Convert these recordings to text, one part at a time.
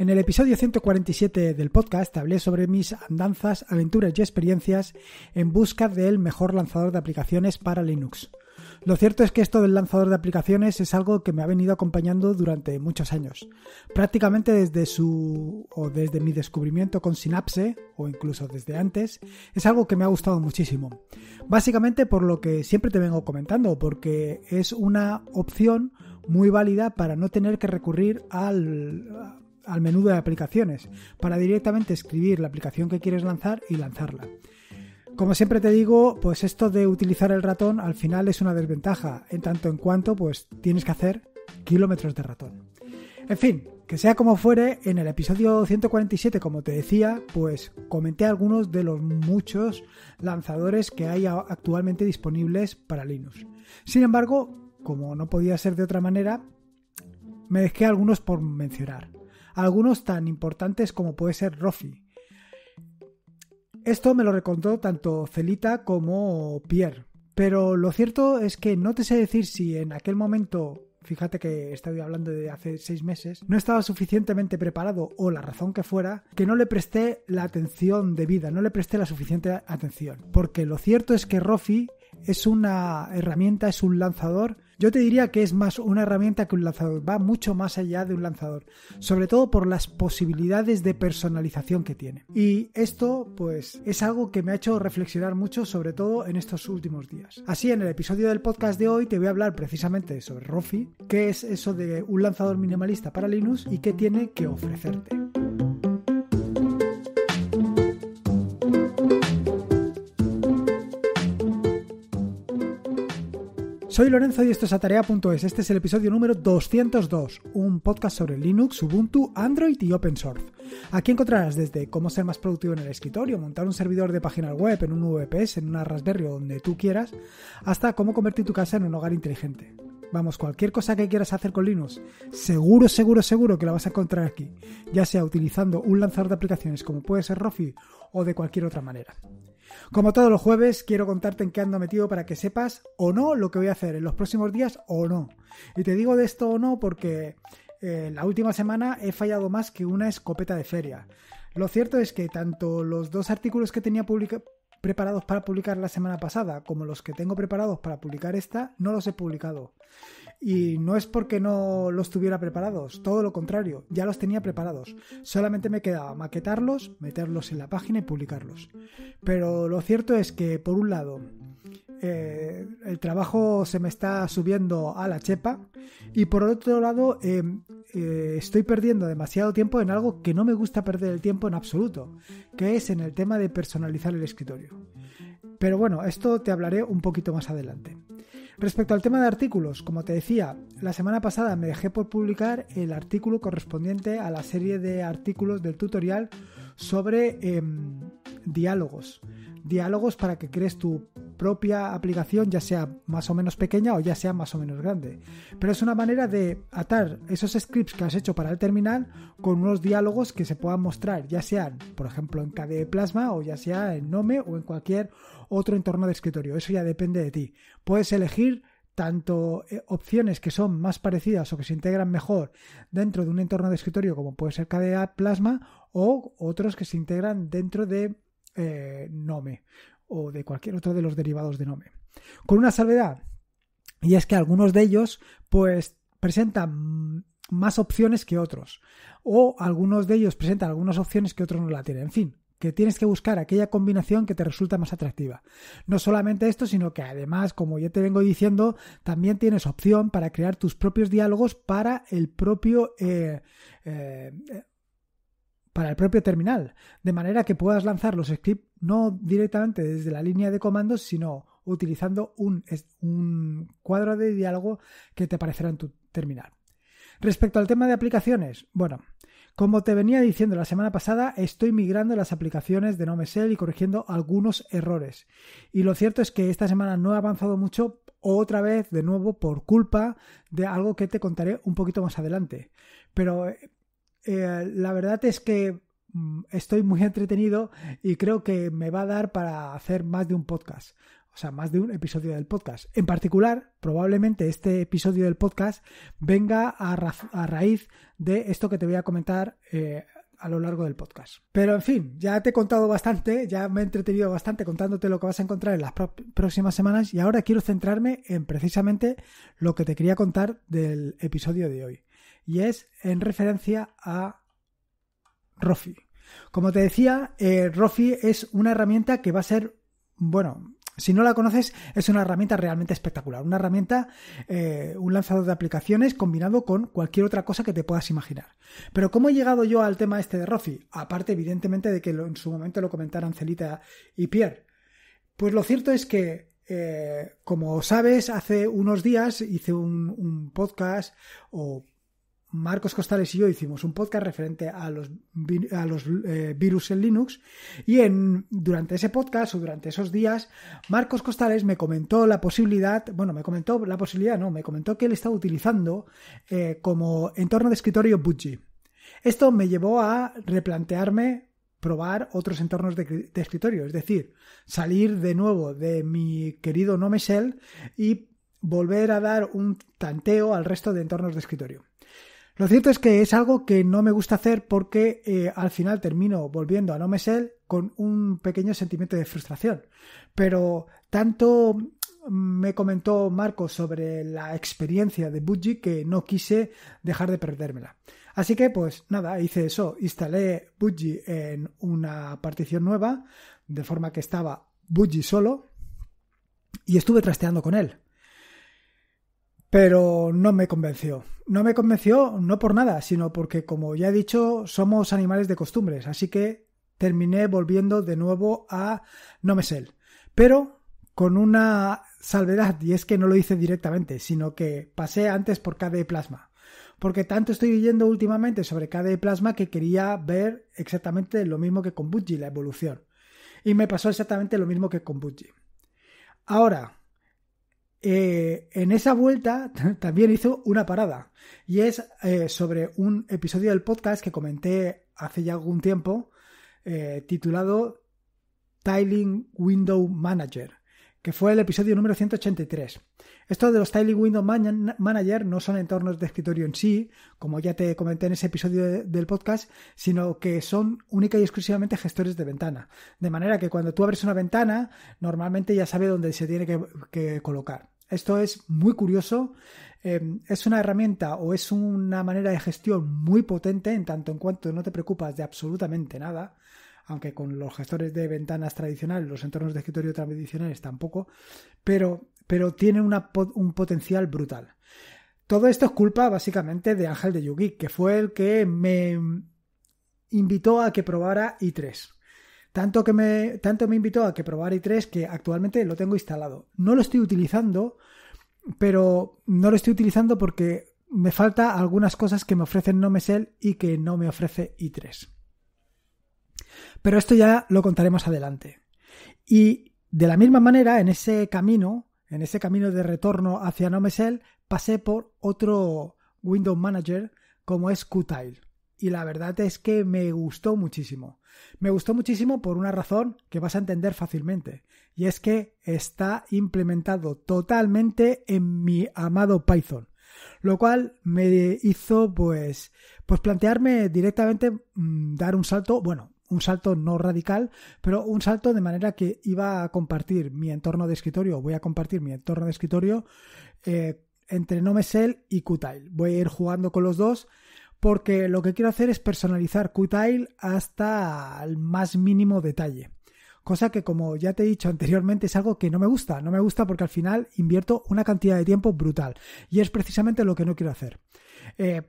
En el episodio 147 del podcast hablé sobre mis andanzas, aventuras y experiencias en busca del mejor lanzador de aplicaciones para Linux. Lo cierto es que esto del lanzador de aplicaciones es algo que me ha venido acompañando durante muchos años. Prácticamente desde su o desde mi descubrimiento con Synapse o incluso desde antes, es algo que me ha gustado muchísimo. Básicamente por lo que siempre te vengo comentando, porque es una opción muy válida para no tener que recurrir al al menú de aplicaciones para directamente escribir la aplicación que quieres lanzar y lanzarla. Como siempre te digo, pues esto de utilizar el ratón al final es una desventaja, en tanto en cuanto pues tienes que hacer kilómetros de ratón. En fin, que sea como fuere, en el episodio 147, como te decía, pues comenté algunos de los muchos lanzadores que hay actualmente disponibles para Linux. Sin embargo, como no podía ser de otra manera, me dejé algunos por mencionar algunos tan importantes como puede ser Rofi. Esto me lo recontó tanto Celita como Pierre. Pero lo cierto es que no te sé decir si en aquel momento, fíjate que estoy hablando de hace seis meses, no estaba suficientemente preparado o la razón que fuera, que no le presté la atención debida, no le presté la suficiente atención. Porque lo cierto es que Rofi es una herramienta, es un lanzador yo te diría que es más una herramienta que un lanzador, va mucho más allá de un lanzador, sobre todo por las posibilidades de personalización que tiene. Y esto, pues, es algo que me ha hecho reflexionar mucho, sobre todo en estos últimos días. Así, en el episodio del podcast de hoy te voy a hablar precisamente sobre Rofi, qué es eso de un lanzador minimalista para Linux y qué tiene que ofrecerte. Soy Lorenzo y esto es Atarea.es. Este es el episodio número 202, un podcast sobre Linux, Ubuntu, Android y Open Source. Aquí encontrarás desde cómo ser más productivo en el escritorio, montar un servidor de página web en un VPS, en una Raspberry o donde tú quieras, hasta cómo convertir tu casa en un hogar inteligente. Vamos, cualquier cosa que quieras hacer con Linux, seguro, seguro, seguro que la vas a encontrar aquí, ya sea utilizando un lanzador de aplicaciones como puede ser Rofi o de cualquier otra manera. Como todos los jueves, quiero contarte en qué ando metido para que sepas o no lo que voy a hacer en los próximos días o no. Y te digo de esto o no porque eh, la última semana he fallado más que una escopeta de feria. Lo cierto es que tanto los dos artículos que tenía preparados para publicar la semana pasada como los que tengo preparados para publicar esta no los he publicado. Y no es porque no los tuviera preparados, todo lo contrario, ya los tenía preparados. Solamente me quedaba maquetarlos, meterlos en la página y publicarlos. Pero lo cierto es que, por un lado, eh, el trabajo se me está subiendo a la chepa y por otro lado eh, eh, estoy perdiendo demasiado tiempo en algo que no me gusta perder el tiempo en absoluto, que es en el tema de personalizar el escritorio. Pero bueno, esto te hablaré un poquito más adelante. Respecto al tema de artículos, como te decía, la semana pasada me dejé por publicar el artículo correspondiente a la serie de artículos del tutorial sobre em, diálogos diálogos para que crees tu propia aplicación, ya sea más o menos pequeña o ya sea más o menos grande. Pero es una manera de atar esos scripts que has hecho para el terminal con unos diálogos que se puedan mostrar, ya sean, por ejemplo, en KDE Plasma o ya sea en Nome o en cualquier otro entorno de escritorio. Eso ya depende de ti. Puedes elegir tanto eh, opciones que son más parecidas o que se integran mejor dentro de un entorno de escritorio como puede ser KDE Plasma o otros que se integran dentro de eh, Nome o de cualquier otro de los derivados de Nome. Con una salvedad, y es que algunos de ellos pues presentan más opciones que otros, o algunos de ellos presentan algunas opciones que otros no la tienen. En fin, que tienes que buscar aquella combinación que te resulta más atractiva. No solamente esto, sino que además, como ya te vengo diciendo, también tienes opción para crear tus propios diálogos para el propio eh, eh, para el propio terminal, de manera que puedas lanzar los scripts no directamente desde la línea de comandos, sino utilizando un, cuadro de diálogo que te aparecerá en tu terminal. Respecto al tema de aplicaciones, bueno, como te venía diciendo la semana pasada, estoy migrando las aplicaciones de NoMesel y corrigiendo algunos errores. Y lo cierto es que esta semana no he avanzado mucho, otra vez de nuevo por culpa de algo que te contaré un poquito más adelante. Pero eh, eh, la verdad es que mm, estoy muy entretenido y creo que me va a dar para hacer más de un podcast. O sea, más de un episodio del podcast. En particular, probablemente este episodio del podcast venga a, raíz de esto que te voy a comentar eh, a lo largo del podcast. Pero en fin, ya te he contado bastante, ya me he entretenido bastante contándote lo que vas a encontrar en las próximas semanas y ahora quiero centrarme en precisamente lo que te quería contar del episodio de hoy y es en referencia a Rofi. Como te decía, eh, Rofi es una herramienta que va a ser, bueno, si no la conoces, es una herramienta realmente espectacular. Una herramienta, eh, un lanzador de aplicaciones combinado con cualquier otra cosa que te puedas imaginar. Pero ¿cómo he llegado yo al tema este de Rofi? Aparte, evidentemente, de que en su momento lo comentaron Celita y Pierre. Pues lo cierto es que, eh, como sabes, hace unos días hice un, un podcast o Marcos Costales y yo hicimos un podcast referente a los, eh, virus en Linux y en, durante ese podcast o durante esos días Marcos Costales me comentó la posibilidad, bueno, me comentó la posibilidad, no, me comentó que él estaba utilizando eh, como entorno de escritorio Budgie. Esto me llevó a replantearme probar otros entornos de, escritorio, es decir, salir de nuevo de mi querido no Shell y volver a dar un tanteo al resto de entornos de escritorio. Lo cierto es que es algo que no me gusta hacer porque eh, al final termino volviendo a No Mesel con un pequeño sentimiento de frustración. Pero tanto me comentó Marco sobre la experiencia de Budgie que no quise dejar de perdérmela. Así que pues nada, hice eso, instalé Budgie en una partición nueva, de forma que estaba Budgie solo, y estuve trasteando con él pero no me convenció. No me convenció no por nada, sino porque, como ya he dicho, somos animales de costumbres, así que terminé volviendo de nuevo a Nomesel. pero con una salvedad, y es que no lo hice directamente, sino que pasé antes por KDE Plasma. Porque tanto estoy leyendo últimamente sobre KDE Plasma que quería ver exactamente lo mismo que con Budgie, la evolución. Y me pasó exactamente lo mismo que con Budgie. Ahora, eh, en esa vuelta también hizo una parada y es eh, sobre un episodio del podcast que comenté hace ya algún tiempo eh, titulado Tiling Window Manager que fue el episodio número 183. Esto de los Tiling Window Manager no son entornos de escritorio en sí, como ya te comenté en ese episodio del podcast, sino que son única y exclusivamente gestores de ventana. De manera que cuando tú abres una ventana, normalmente ya sabe dónde se tiene que, colocar. Esto es muy curioso, em, es una herramienta o es una manera de gestión muy potente en tanto en cuanto no te preocupas de absolutamente nada aunque con los gestores de ventanas tradicionales, los entornos de escritorio tradicionales tampoco, pero, pero tiene un potencial brutal. Todo esto es culpa básicamente de Ángel de Yugi, que fue el que me invitó a que probara i3. Tanto, que me, tanto me invitó a que probara i3 que actualmente lo tengo instalado. No lo estoy utilizando, pero no lo estoy utilizando porque me falta algunas cosas que me ofrecen Nomesel y que no me ofrece i3. Pero esto ya lo contaremos adelante. Y de la misma manera, en ese camino, en ese camino de retorno hacia Nomesel, pasé por otro Windows Manager como es Qtile. Y la verdad es que me gustó muchísimo. Me gustó muchísimo por una razón que vas a entender fácilmente. Y es que está implementado totalmente en mi amado Python lo cual me hizo pues pues plantearme directamente mm, dar un salto bueno un salto no radical, pero un salto de manera que iba a compartir mi entorno de escritorio, voy a compartir mi entorno de escritorio eh, entre Nomesel y Qtile. Voy a ir jugando con los dos porque lo que quiero hacer es personalizar Qtile hasta el más mínimo detalle. Cosa que, como ya te he dicho anteriormente, es algo que no me gusta. No me gusta porque al final invierto una cantidad de tiempo brutal. Y es precisamente lo que no quiero hacer. Eh,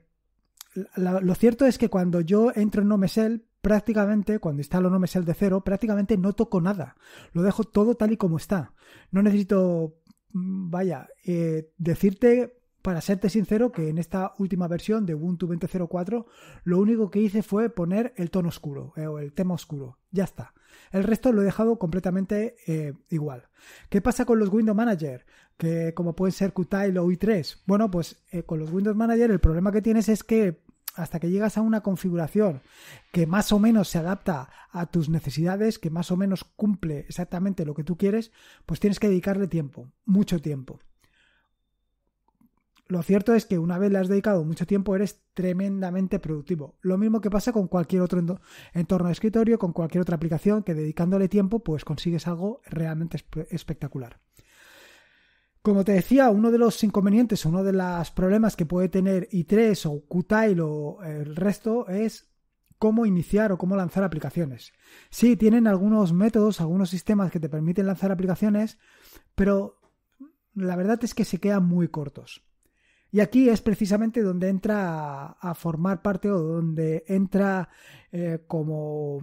lo cierto es que cuando yo entro en Nomesel, prácticamente, cuando instalo no me sale de cero, prácticamente no toco nada. Lo dejo todo tal y como está. No necesito, mm, vaya, eh, decirte, para serte sincero, que en esta última versión de Ubuntu 20.04, lo único que hice fue poner el tono oscuro, eh, o el tema oscuro. Ya está. El resto lo he dejado completamente eh, igual. ¿Qué pasa con los Windows Manager? Que como pueden ser Qtile o i3. Bueno, pues con los Windows Manager el problema que tienes es que hasta que llegas a una configuración que más o menos se adapta a tus necesidades, que más o menos cumple exactamente lo que tú quieres, pues tienes que dedicarle tiempo, mucho tiempo. Lo cierto es que una vez le has dedicado mucho tiempo eres tremendamente productivo. Lo mismo que pasa con cualquier otro entorno de escritorio, con cualquier otra aplicación que dedicándole tiempo pues consigues algo realmente espectacular. Como te decía, uno de los inconvenientes, uno de los problemas que puede tener i3 o Qtile o el resto es cómo iniciar o cómo lanzar aplicaciones. Sí, tienen algunos métodos, algunos sistemas que te permiten lanzar aplicaciones, pero la verdad es que se quedan muy cortos. Y aquí es precisamente donde entra a formar parte o donde entra eh, como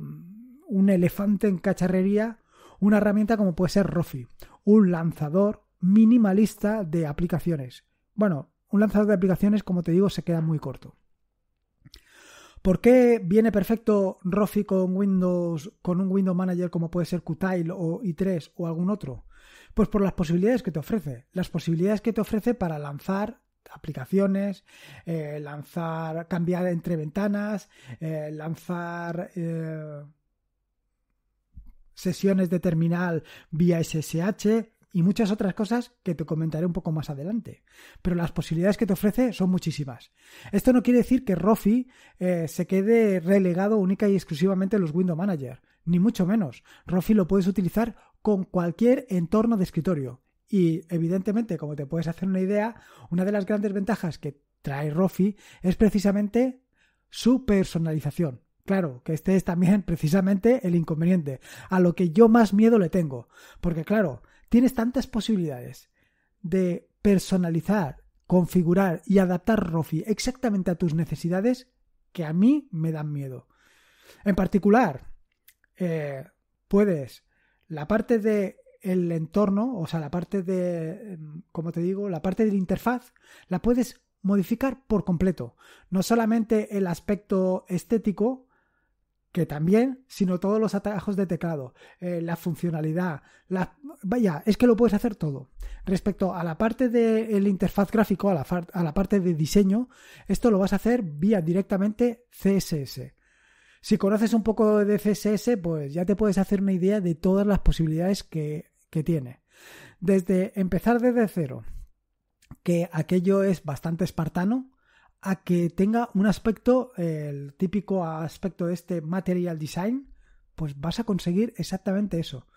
un elefante en cacharrería una herramienta como puede ser Rofi, un lanzador minimalista de aplicaciones. Bueno, un lanzador de aplicaciones, como te digo, se queda muy corto. ¿Por qué viene perfecto Rofi con Windows, con un Windows Manager como puede ser Qtile o i3 o algún otro? Pues por las posibilidades que te ofrece. Las posibilidades que te ofrece para lanzar aplicaciones, eh, lanzar, cambiar entre ventanas, eh, lanzar eh, sesiones de terminal vía SSH, y muchas otras cosas que te comentaré un poco más adelante. Pero las posibilidades que te ofrece son muchísimas. Esto no quiere decir que Rofi eh, se quede relegado única y exclusivamente a los Window Manager, ni mucho menos. Rofi lo puedes utilizar con cualquier entorno de escritorio. Y evidentemente, como te puedes hacer una idea, una de las grandes ventajas que trae Rofi es precisamente su personalización. Claro, que este es también precisamente el inconveniente, a lo que yo más miedo le tengo. Porque claro, Tienes tantas posibilidades de personalizar, configurar y adaptar Rofi exactamente a tus necesidades que a mí me dan miedo. En particular, eh, puedes la parte de el entorno, o sea, la parte de, em, como te digo, la parte de la interfaz, la puedes modificar por completo. No solamente el aspecto estético, que también, sino todos los atajos de teclado, eh, la funcionalidad, la... vaya, es que lo puedes hacer todo. Respecto a la parte de interfaz gráfico, a la, parte de diseño, esto lo vas a hacer vía directamente CSS. Si conoces un poco de CSS, pues ya te puedes hacer una idea de todas las posibilidades que tiene. Desde empezar desde cero, que aquello es bastante espartano, a que tenga un aspecto, el típico aspecto de este material design, pues vas a conseguir exactamente eso.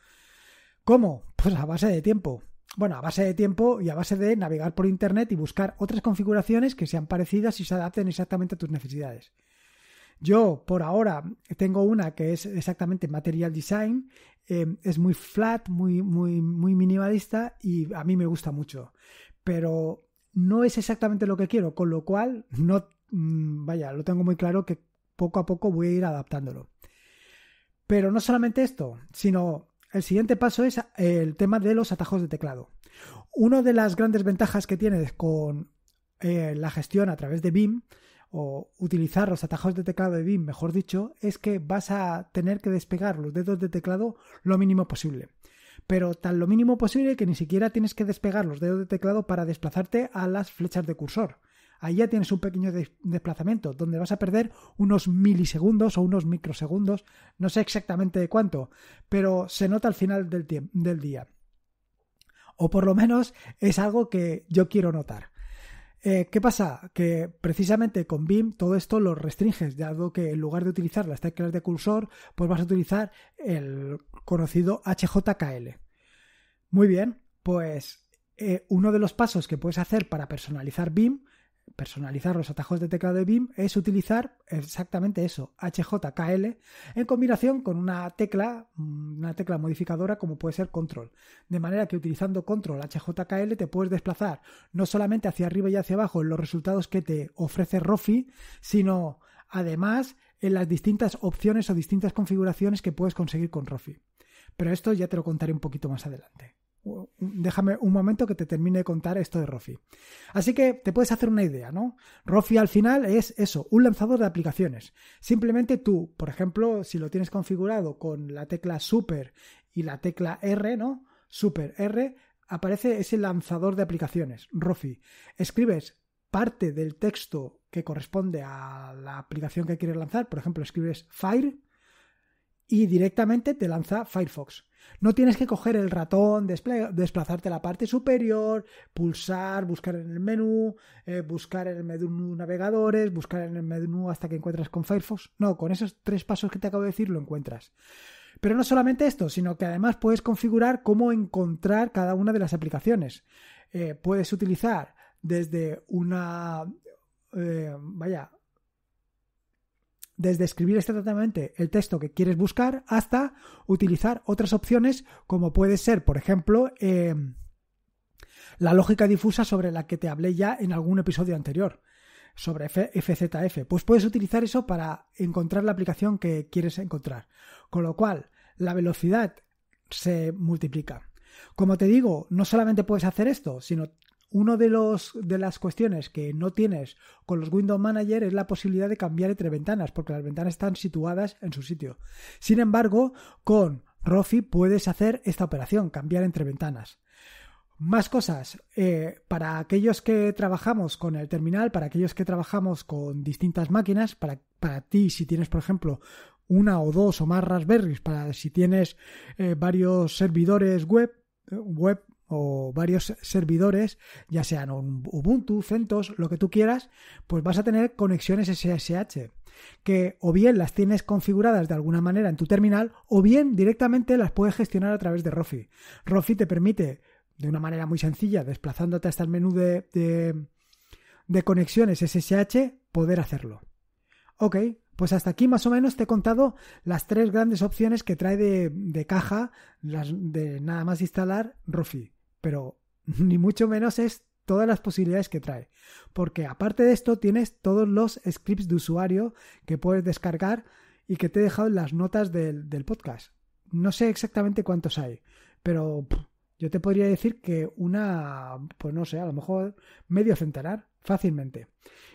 ¿Cómo? Pues a base de tiempo. Bueno, a base de tiempo y a base de navegar por internet y buscar otras configuraciones que sean parecidas y se adapten exactamente a tus necesidades. Yo, por ahora, tengo una que es exactamente Material Design. Em, es muy flat, muy, muy, muy minimalista y a mí me gusta mucho. Pero no es exactamente lo que quiero, con lo cual no mm, vaya, lo tengo muy claro que poco a poco voy a ir adaptándolo. Pero no solamente esto, sino el siguiente paso es eh, el tema de los atajos de teclado. Una de las grandes ventajas que tienes con eh, la gestión a través de BIM o utilizar los atajos de teclado de BIM, mejor dicho, es que vas a tener que despegar los dedos de teclado lo mínimo posible pero tan lo mínimo posible que ni siquiera tienes que despegar los dedos de teclado para desplazarte a las flechas de cursor. Ahí ya tienes un pequeño desplazamiento donde vas a perder unos milisegundos o unos microsegundos, no sé exactamente de cuánto, pero se nota al final del, día. O por lo menos es algo que yo quiero notar. Eh, ¿Qué pasa? Que precisamente con BIM todo esto lo restringes, dado que en lugar de utilizar las teclas de cursor, pues vas a utilizar el conocido HJKL. Muy bien, pues eh, uno de los pasos que puedes hacer para personalizar BIM, personalizar los atajos de tecla de BIM, es utilizar exactamente eso, HJKL, en combinación con una tecla, mm, una tecla modificadora como puede ser control. De manera que utilizando control HJKL te puedes desplazar no solamente hacia arriba y hacia abajo en los resultados que te ofrece Rofi, sino además en las distintas opciones o distintas configuraciones que puedes conseguir con Rofi. Pero esto ya te lo contaré un poquito más adelante. Déjame un momento que te termine de contar esto de Rofi. Así que te puedes hacer una idea, ¿no? Rofi al final es eso, un lanzador de aplicaciones. Simplemente tú, por ejemplo, si lo tienes configurado con la tecla Super y la tecla R, ¿no? Super R, aparece ese lanzador de aplicaciones, Rofi. Escribes parte del texto que corresponde a la aplicación que quieres lanzar, por ejemplo, escribes Fire y directamente te lanza Firefox. No tienes que coger el ratón, desplazarte a la parte superior, pulsar, buscar en el menú, eh, buscar en el menú navegadores, buscar en el menú hasta que encuentras con Firefox. No, con esos tres pasos que te acabo de decir lo encuentras. Pero no solamente esto, sino que además puedes configurar cómo encontrar cada una de las aplicaciones. Eh, puedes utilizar desde una... Eh, vaya, desde escribir exactamente el texto que quieres buscar hasta utilizar otras opciones como puede ser, por ejemplo, em, la lógica difusa sobre la que te hablé ya en algún episodio anterior sobre FZF. Pues puedes utilizar eso para encontrar la aplicación que quieres encontrar. Con lo cual, la velocidad se multiplica. Como te digo, no solamente puedes hacer esto, sino uno de, los, de las cuestiones que no tienes con los Window Manager es la posibilidad de cambiar entre ventanas, porque las ventanas están situadas en su sitio. Sin embargo, con Rofi puedes hacer esta operación, cambiar entre ventanas. Más cosas, eh, para aquellos que trabajamos con el terminal, para aquellos que trabajamos con distintas máquinas, para, para ti si tienes, por ejemplo, una o dos o más Raspberries, para si tienes eh, varios servidores web, eh, web o varios servidores, ya sean Ubuntu, CentOS, lo que tú quieras, pues vas a tener conexiones SSH que o bien las tienes configuradas de alguna manera en tu terminal o bien directamente las puedes gestionar a través de Rofi. Rofi te permite de una manera muy sencilla, desplazándote hasta el menú de, conexiones SSH, poder hacerlo. Ok, pues hasta aquí más o menos te he contado las tres grandes opciones que trae de, caja las de nada más instalar Rofi pero ni mucho menos es todas las posibilidades que trae. Porque aparte de esto tienes todos los scripts de usuario que puedes descargar y que te he dejado en las notas del, podcast. No sé exactamente cuántos hay, pero yo te podría decir que una, pues no sé, a lo mejor medio centenar, fácilmente.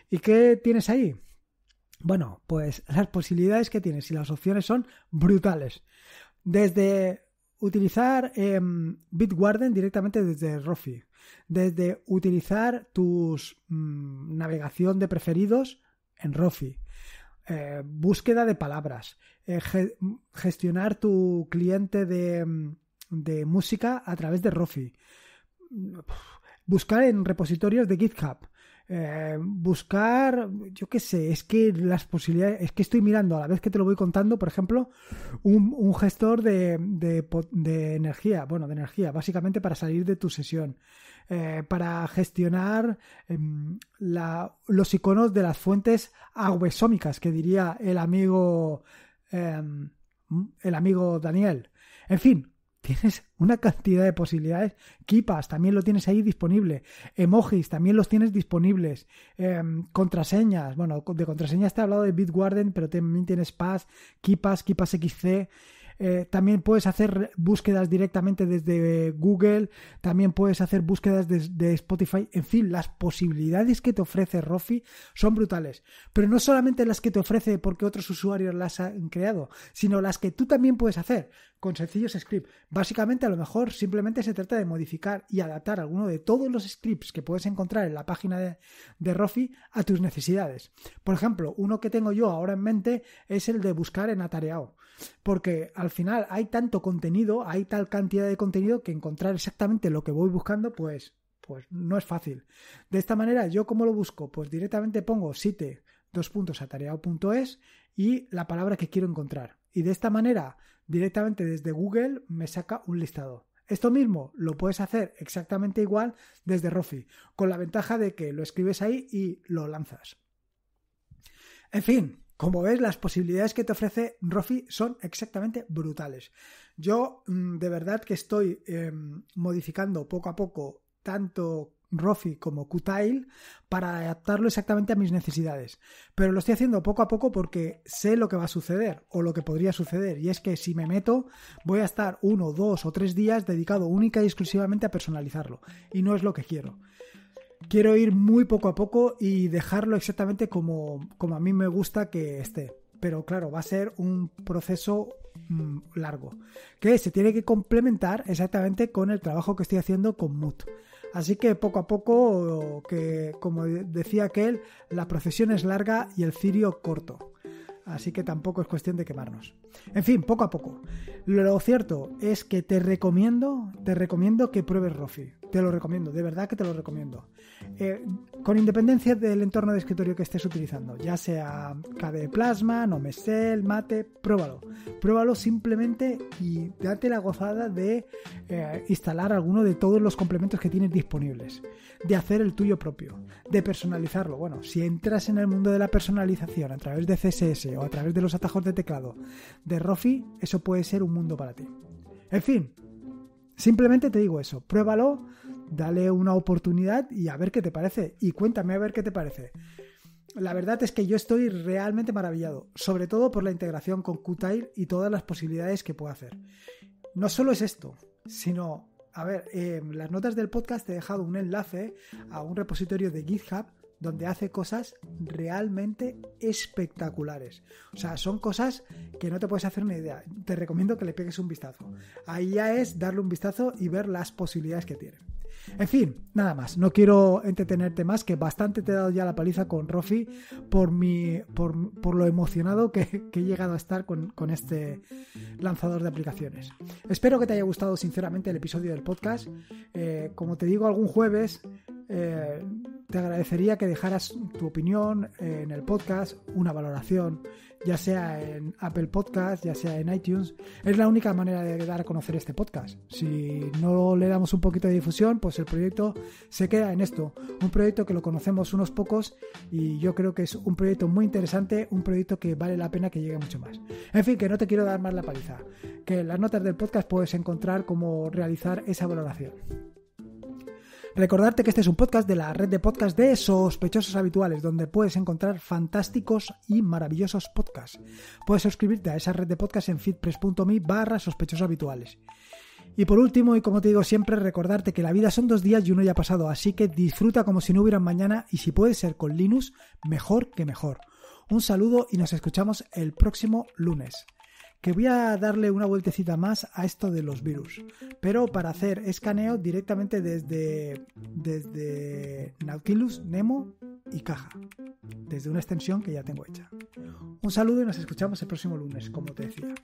¿Y qué tienes ahí? Bueno, pues las posibilidades que tienes y las opciones son brutales. Desde utilizar em, Bitwarden directamente desde Rofi, desde utilizar tus mm, navegación de preferidos en Rofi, eh, búsqueda de palabras, eh, gestionar tu cliente mm, de, música a través de Rofi, mm, buscar en repositorios de GitHub, eh, buscar, yo qué sé, es que las posibilidades, es que estoy mirando a la vez que te lo voy contando, por ejemplo, un, gestor de, energía, bueno, de energía, básicamente para salir de tu sesión, eh, para gestionar em, los iconos de las fuentes aguesómicas, que diría el amigo, em, el amigo Daniel. En fin, tienes una cantidad de posibilidades. Kipas también lo tienes ahí disponible. Emojis también los tienes disponibles. Eh, contraseñas, bueno, de contraseñas te he hablado de Bitwarden, pero también tienes Pass, Kipas, Kipas XC. Eh, también puedes hacer búsquedas directamente desde Google, también puedes hacer búsquedas desde Spotify, en fin, las posibilidades que te ofrece Rofi son brutales, pero no solamente las que te ofrece porque otros usuarios las han creado, sino las que tú también puedes hacer con sencillos scripts. Básicamente a lo mejor simplemente se trata de modificar y adaptar alguno de todos los scripts que puedes encontrar en la página de, de Rofi a tus necesidades. Por ejemplo, uno que tengo yo ahora en mente es el de buscar en atareado, porque al final hay tanto contenido, hay tal cantidad de contenido que encontrar exactamente lo que voy buscando, pues, pues no es fácil. De esta manera, ¿yo cómo lo busco? Pues directamente pongo site dos y la palabra que quiero encontrar. Y de esta manera, directamente desde Google me saca un listado. Esto mismo lo puedes hacer exactamente igual desde Rofi, con la ventaja de que lo escribes ahí y lo lanzas. En fin, como ves, las posibilidades que te ofrece Rofi son exactamente brutales. Yo mm, de verdad que estoy em, modificando poco a poco tanto Rofi como Qtile para adaptarlo exactamente a mis necesidades. Pero lo estoy haciendo poco a poco porque sé lo que va a suceder o lo que podría suceder. Y es que si me meto, voy a estar uno, dos o tres días dedicado única y exclusivamente a personalizarlo. Y no es lo que quiero quiero ir muy poco a poco y dejarlo exactamente como, a mí me gusta que esté. Pero claro, va a ser un proceso mm, largo, que se tiene que complementar exactamente con el trabajo que estoy haciendo con Mood. Así que poco a poco, que como decía aquel, la procesión es larga y el cirio corto. Así que tampoco es cuestión de quemarnos. En fin, poco a poco. Lo cierto es que te recomiendo, te recomiendo que pruebes Rofi. Te lo recomiendo, de verdad que te lo recomiendo. Eh, con independencia del entorno de escritorio que estés utilizando, ya sea KDE Plasma, Nomesel, Mate, pruébalo. Pruébalo simplemente y date la gozada de eh, instalar alguno de todos los complementos que tienes disponibles, de hacer el tuyo propio, de personalizarlo. Bueno, si entras en el mundo de la personalización a través de CSS o a través de los atajos de teclado de Rofi, eso puede ser un mundo para ti. En fin, Simplemente te digo eso, pruébalo, dale una oportunidad y a ver qué te parece. Y cuéntame a ver qué te parece. La verdad es que yo estoy realmente maravillado, sobre todo por la integración con Qtile y todas las posibilidades que puede hacer. No solo es esto, sino, a ver, en eh, las notas del podcast te he dejado un enlace a un repositorio de GitHub donde hace cosas realmente espectaculares. O sea, son cosas que no te puedes hacer una idea. Te recomiendo que le pegues un vistazo. Ahí ya es darle un vistazo y ver las posibilidades que tiene. En fin, nada más. No quiero entretenerte más, que bastante te he dado ya la paliza con Rofi por, mi, por, lo emocionado que, he llegado a estar con, este lanzador de aplicaciones. Espero que te haya gustado sinceramente el episodio del podcast. Eh, como te digo, algún jueves... Eh, te agradecería que dejaras tu opinión eh, en el podcast, una valoración, ya sea en Apple Podcast, ya sea en iTunes. Es la única manera de dar a conocer este podcast. Si no le damos un poquito de difusión, pues el proyecto se queda en esto. Un proyecto que lo conocemos unos pocos y yo creo que es un proyecto muy interesante, un proyecto que vale la pena que llegue mucho más. En fin, que no te quiero dar más la paliza. Que en las notas del podcast puedes encontrar cómo realizar esa valoración. Recordarte que este es un podcast de la red de podcast de sospechosos habituales, donde puedes encontrar fantásticos y maravillosos podcasts. Puedes suscribirte a esa red de podcast en feedpress.me barra sospechosos habituales. Y por último, y como te digo siempre, recordarte que la vida son dos días y uno ya ha pasado, así que disfruta como si no hubiera mañana y si puedes ser con Linux, mejor que mejor. Un saludo y nos escuchamos el próximo lunes voy a darle una vueltecita más a esto de los virus, pero para hacer escaneo directamente desde, desde Nautilus, Nemo y caja, desde una extensión que ya tengo hecha. Un saludo y nos escuchamos el próximo lunes, como te decía.